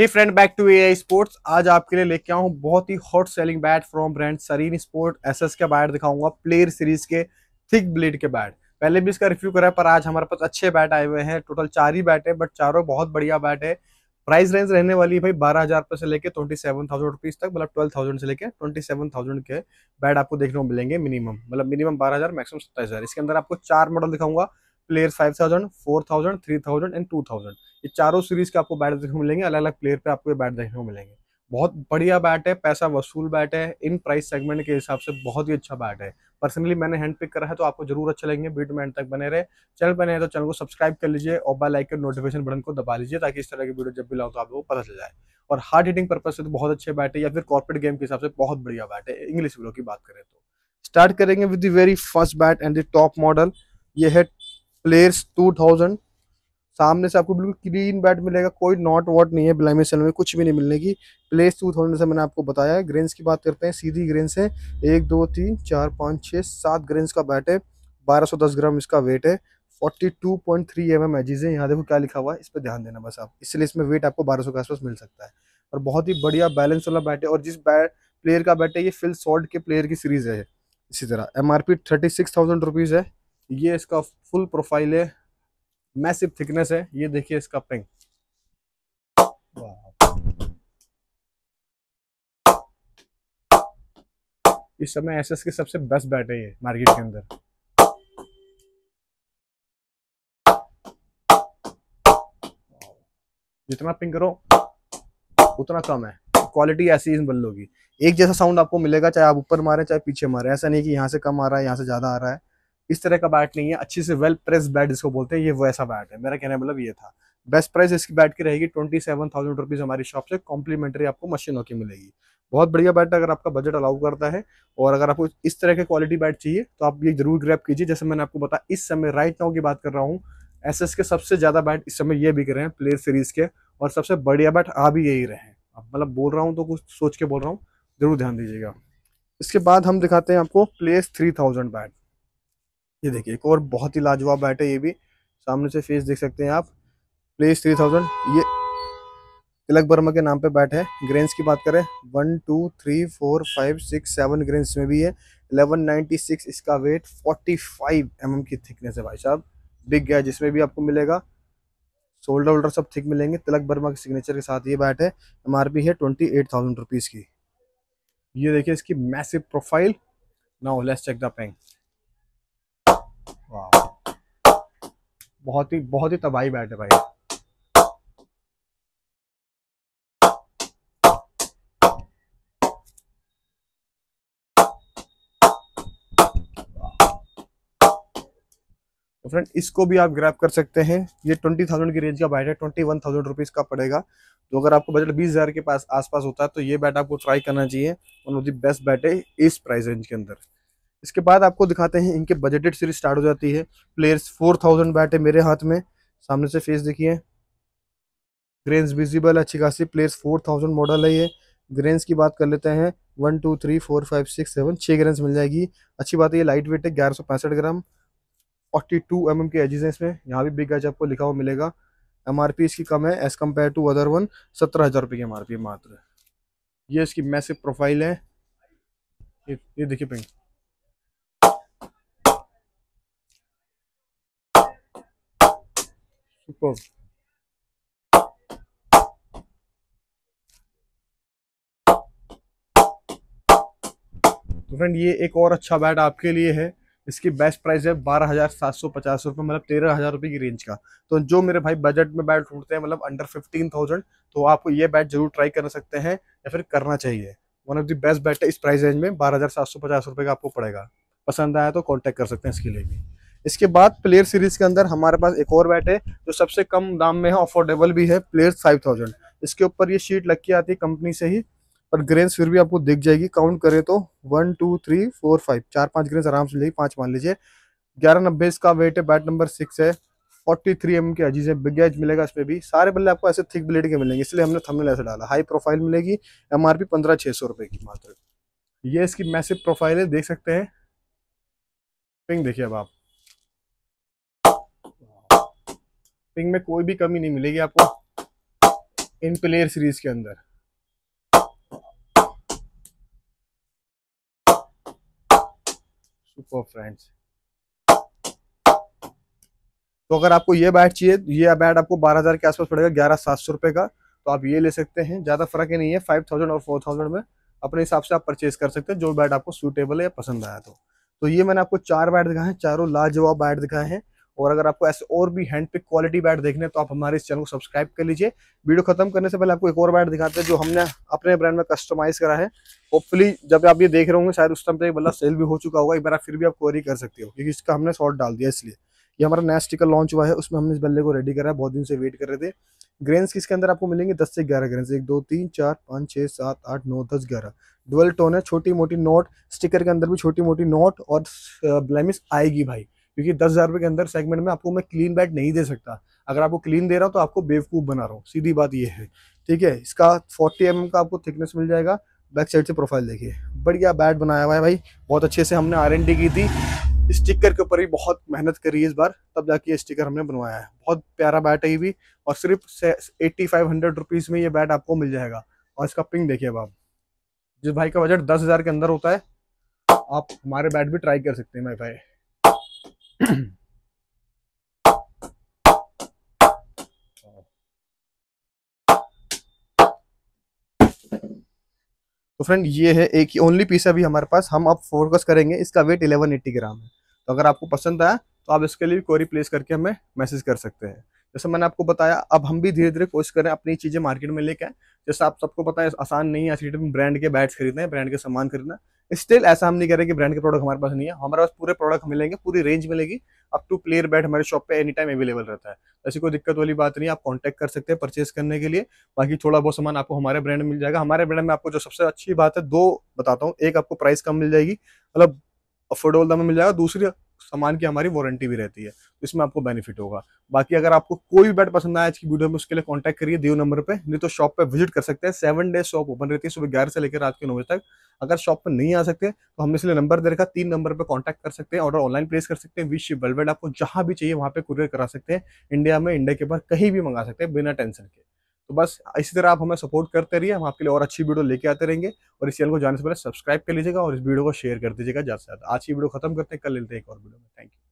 he friend back to A sports आज आपके लिए लेके आऊँ बहुत ही hot selling bat from brand Sareen sport S S का बैट दिखाऊंगा प्लेयर सीरीज के थिक ब्लेड के बैट पहले भी इसका रिव्यू करा पर आज हमारे पास अच्छे बैट आए हुए हैं टोटल चार ही बैट है बट चारों बहुत बढ़िया बैट है प्राइस रेंज रहने वाली भाई बारह हजार रुपये से लेकर ट्वेंटी सेवन थाउजेंड रुपीज तक मतलब ट्वेल्व थाउजेंड से लेकर ट्वेंटी सेवन थाउजेंड के बैट आपको देखने को मिलेंगे मिनिमम मतलब मिनिमम बारह हजार मैक्सिमम सत्ताईस हजार इसके अंदर आपको चार मॉडल दिखाऊंगा player five thousand four thousand three thousand and two thousand ये चारों सीरीज के आपको बैट देखने को मिलेंगे अलग अलग प्लेयर पे आपको ये बैट देखने को मिलेंगे बहुत बढ़िया बैट है पैसा वसूल बैट है इन प्राइस सेगमेंट के हिसाब से बहुत ही अच्छा बैट है पर्सनली मैंने हैंड पिक करा है तो आपको जरूर अच्छा लगेंगे बीट में तक बने रहे चैनल बने हैं तो चैनल को सब्सक्राइब कर लीजिए और बेल आइकन नोटिफिकेशन बटन को दबा लीजिए ताकि इस तरह की वीडियो जब भी लाओ तो आपको पता चल जाए और हार्ड हिटिंग पर्पज से तो बहुत अच्छे बैट है या फिर कॉर्पोरेट गेम के हिसाब से बहुत बढ़िया बैट है इंग्लिश वीडियो की बात करें तो स्टार्ट करेंगे with the very first bat and the top model ये है प्लेयर्स टू थाउजेंड सामने से आपको बिल्कुल क्लीन बैट मिलेगा कोई नॉट वॉट नहीं है ब्लाइमी सेल में कुछ भी नहीं मिलने की प्लेस टू थाउजेंड से मैंने आपको बताया है ग्रेन्स की बात करते हैं सीधी ग्रेन्स है एक दो तीन चार पाँच छः सात ग्रेन्स का बैट है बारह सौ दस ग्राम इसका वेट है forty two point three M M edges है यहाँ देखो क्या लिखा हुआ है इस पर ध्यान देना बस आप इसलिए इसमें वेट आपको बारह सौ के आसपास मिल सकता है और बहुत ही बढ़िया बैलेंस वाला बैट है और जिस बैट प्लेयर का बैट है ये फिल सॉल्ट के प्लेयर की सीरीज़ है इसी तरह M R P thirty six thousand rupees है ये इसका फुल प्रोफाइल है मैसिव थिकनेस है ये देखिए इसका पिंक इस समय एसएस के सबसे बेस्ट बैट है ये मार्केट के अंदर जितना पिंक करो उतना कम है क्वालिटी ऐसी इन बल्लों की एक जैसा साउंड आपको मिलेगा चाहे आप ऊपर मारे चाहे पीछे मारे ऐसा नहीं कि यहाँ से कम आ रहा है यहाँ से ज़्यादा आ रहा है इस तरह का बैट नहीं है अच्छे से वेल प्रेस बैट जिसको बोलते हैं ये वैसा बैट है मेरा कहने मतलब ये था बेस्ट प्राइस इसकी बैट की रहेगी ट्वेंटी सेवन थाउजेंड रुपीज़ हमारी शॉप से कॉम्प्लीमेंट्री आपको मशीनों की मिलेगी बहुत बढ़िया बैट अगर आपका बजट अलाउ करता है और अगर आपको इस तरह के क्वालिटी बैट चाहिए तो आप ये जरूर ग्रैप कीजिए जैसे मैंने आपको बताया इस समय राइट नाउ की बात कर रहा हूँ एस के सबसे ज़्यादा बैट इस समय ये बिक रहे हैं प्लेयर सीरीज के और सबसे बढ़िया बैट आ भी यही रहे हैं मतलब बोल रहा हूँ तो कुछ सोच के बोल रहा हूँ जरूर ध्यान दीजिएगा इसके बाद हम दिखाते हैं आपको प्लेस थ्री थाउजेंड बैट ये देखिए एक और बहुत ही लाजवाब बैट है ये भी सामने से फेस देख सकते हैं आप प्लेस थ्री थाउजेंड ये तिलक वर्मा के नाम पे बैट है ग्रेन्स की बात करें one two three four five six seven grains में भी है एलेवन नाइन्टी सिक्स इसका weight forty five M M की थिकनेस है भाई साहब बिग गया जिसमें भी आपको मिलेगा शोल्डर वोल्डर सब थिक मिलेंगे तिलक वर्मा के सिग्नेचर के साथ ये बैट है एम है ट्वेंटी एट थाउजेंड रुपीज़ की ये देखिए इसकी massive profile now let's check the ping बहुत ही बहुत ही तबाही बैट है भाई तो फ्रेंड इसको भी आप ग्रैप कर सकते हैं ये ट्वेंटी थाउजेंड की रेंज का बैट है ट्वेंटी वन थाउजेंड रुपीज़ का पड़ेगा तो अगर आपको बजट बीस हज़ार के पास आसपास होता है तो ये बैट आपको ट्राई करना चाहिए one of the best bat है इस प्राइस रेंज के अंदर इसके बाद आपको दिखाते हैं इनके बजटेड सीरीज स्टार्ट हो जाती है प्लेयर्स फोर थाउजेंड बैट है मेरे हाथ में सामने से फेस देखिए ग्रेन्स विजिबल अच्छी खासी प्लेयर्स फोर थाउजेंड मॉडल है ये ग्रेन्स की बात कर लेते हैं one two three four five six seven छः ग्रेन्स मिल जाएगी अच्छी बात है ये लाइट वेट है ग्यारह सौ पैंसठ gram forty two M M के एजेज हैं इसमें यहाँ भी बिग एज आपको लिखा हुआ मिलेगा एम आर पी इसकी कम है as compare to other one सत्रह हज़ार रुपये की एम आर पी मात्र ये इसकी मैसिव प्रोफाइल है ये ये देखिए पेंट ऊपर तो फ्रेंड ये एक और अच्छा बैट आपके लिए है इसकी बेस्ट प्राइस है बारह हज़ार सात सौ पचास रुपये मतलब तेरह हज़ार रुपये की रेंज का तो जो मेरे भाई बजट में बैट ढूंढते हैं मतलब अंडर फिफ्टीन थाउजेंड तो आपको ये बैट जरूर ट्राई कर सकते हैं या फिर करना चाहिए one of the best bat है इस प्राइस रेंज में बारह हज़ार सात सौ पचास रुपये का आपको पड़ेगा पसंद आया तो कॉन्टेक्ट कर सकते हैं इसके लिए भी इसके बाद प्लेयर सीरीज के अंदर हमारे पास एक और बैट है जो सबसे कम दाम में है अफोर्डेबल भी है प्लेयर फाइव थाउजेंड इसके ऊपर ये शीट लग के आती है कंपनी से ही पर ग्रेन्स फिर भी आपको दिख जाएगी काउंट करें तो one two three four five चार पाँच ग्रेन्स आराम से लीजिए पाँच मान लीजिए ग्यारह नब्बे इसका वेट है बैट नंबर सिक्स है फोर्टी थ्री एम के अजीज है बिग एज मिलेगा इसमें भी सारे बल्ले आपको ऐसे थिक ब्लेड के मिलेंगे इसलिए हमने थमने ऐसे डाला हाई प्रोफाइल मिलेगी एम आर पी पंद्रह छः सौ रुपये की मात्र ये इसकी मैसिव प्रोफाइल है देख सकते हैं पिंग देखिए अब आप पिंग में कोई भी कमी नहीं मिलेगी आपको इन प्लेयर सीरीज के अंदर सुपर फ्रेंड्स तो अगर आपको ये बैट चाहिए ये बैट आपको बारह हज़ार के आसपास पड़ेगा ग्यारह सात सौ रुपए का तो आप ये ले सकते हैं ज़्यादा फर्क ही नहीं है फाइव थाउजेंड और फोर थाउजेंड में अपने हिसाब से आप परचेज कर सकते हैं जो बैट आपको सूटेबल है या पसंद आया तो तो ये मैंने आपको चार बैट दिखाए हैं चारों लाजवाब बैट दिखाए हैं और अगर आपको ऐसे और भी हैंड पिक क्वालिटी बैट देखने तो आप हमारे इस चैनल को सब्सक्राइब कर लीजिए वीडियो खत्म करने से पहले आपको एक और बैट दिखाते हैं जो हमने अपने ब्रांड में कस्टमाइज करा है होपफुली जब आप ये देख रहे होंगे शायद उस टाइम पे एक बल्ला सेल भी हो चुका होगा एक बार फिर भी आप क्वेरी कर सकते हो क्योंकि इसका हमने शॉर्ट डाल दिया इसलिए ये हमारा नया स्टिकर लॉन्च हुआ है उसमें हमने इस बल्ले को रेडी करा है बहुत दिन से वेट कर रहे थे ग्रेन्स किसके अंदर आपको मिलेंगे दस से ग्यारह ग्रेन्स एक दो तीन चार पाँच छः सात आठ नौ दस ग्यारह डुअल टोन है छोटी मोटी नोट स्टिकर के अंदर भी छोटी मोटी नोट और ब्लेमिस uh, आएगी भाई क्योंकि दस हज़ार रुपये के अंदर सेगमेंट में आपको मैं क्लीन बैट नहीं दे सकता अगर आपको क्लीन दे रहा हूँ तो आपको बेवकूफ़ बना रहा हूँ सीधी बात ये है ठीक है इसका फोर्टी एम का आपको थिकनेस मिल जाएगा बैक साइड से प्रोफाइल देखिए बढ़िया बैट बनाया हुआ है भाई बहुत अच्छे से हमने आर की थी स्टिकर के ऊपर ही बहुत मेहनत करी है इस बार तब जाके ये स्टिकर हमने बनवाया है बहुत प्यारा बैट है ये भी और सिर्फ एट्टी फाइव हंड्रेड रुपीज़ में ये बैट आपको मिल जाएगा और इसका पिंग देखिए अब आप जिस भाई का बजट दस हज़ार के अंदर होता है आप हमारे बैट भी ट्राई कर सकते हैं मेरे भाई तो फ्रेंड ये है एक ही ओनली पीस अभी हमारे पास हम अब फोकस करेंगे इसका वेट 1180 ग्राम है तो अगर आपको पसंद आया तो आप इसके लिए क्वेरी प्लेस करके हमें मैसेज कर सकते हैं जैसे मैंने आपको बताया अब हम भी धीरे धीरे कोशिश करें अपनी चीज़ें मार्केट में लेके आए जैसे आप सबको पता है आसान नहीं है ब्रांड के बैट्स खरीदना है ब्रांड के सामान खरीदना स्टिल ऐसा हम नहीं करें कि ब्रांड के प्रोडक्ट हमारे पास नहीं है हमारे पास पूरे प्रोडक्ट मिलेंगे पूरी रेंज मिलेगी अप टू प्लेयर बैट हमारे शॉप पे एनी टाइम अवेलेबल रहता है ऐसी कोई दिक्कत वाली बात नहीं आप कांटेक्ट कर सकते हैं परचेज करने के लिए बाकी थोड़ा बहुत सामान आपको हमारे ब्रांड में मिल जाएगा हमारे ब्रांड में आपको जो सबसे अच्छी बात है दो बताता हूँ एक आपको प्राइस कम मिल जाएगी मतलब अफोर्डेबल दाम में मिल जाएगा दूसरी सामान की हमारी वारंटी भी रहती है इसमें आपको बेनिफिट होगा बाकी अगर आपको कोई भी बैट पसंद आया आज की वीडियो में उसके लिए कांटेक्ट करिए दियो नंबर पे नहीं तो शॉप पे विजिट कर सकते हैं सेवन डेज शॉप ओपन रहती है सुबह ग्यारह से लेकर रात के नौ बजे तक अगर शॉप पर नहीं आ सकते तो हमने इसलिए नंबर दे रखा तीन नंबर पर कॉन्टैक्ट कर सकते हैं ऑर्डर ऑनलाइन प्लेस कर सकते हैं विश वेलवेड आपको जहाँ भी चाहिए वहाँ पर कुरियर करा सकते हैं इंडिया में इंडिया के बाहर कहीं भी मंगा सकते हैं बिना टेंशन के तो बस इसी तरह आप हमें सपोर्ट करते रहिए हम आपके लिए और अच्छी वीडियो लेके आते रहेंगे और इस चैनल को जाने से पहले सब्सक्राइब कर लीजिएगा और इस वीडियो को शेयर कर दीजिएगा ज़्यादा से ज़्यादा आज की वीडियो खत्म करते हैं कल लेते हैं एक और वीडियो में थैंक यू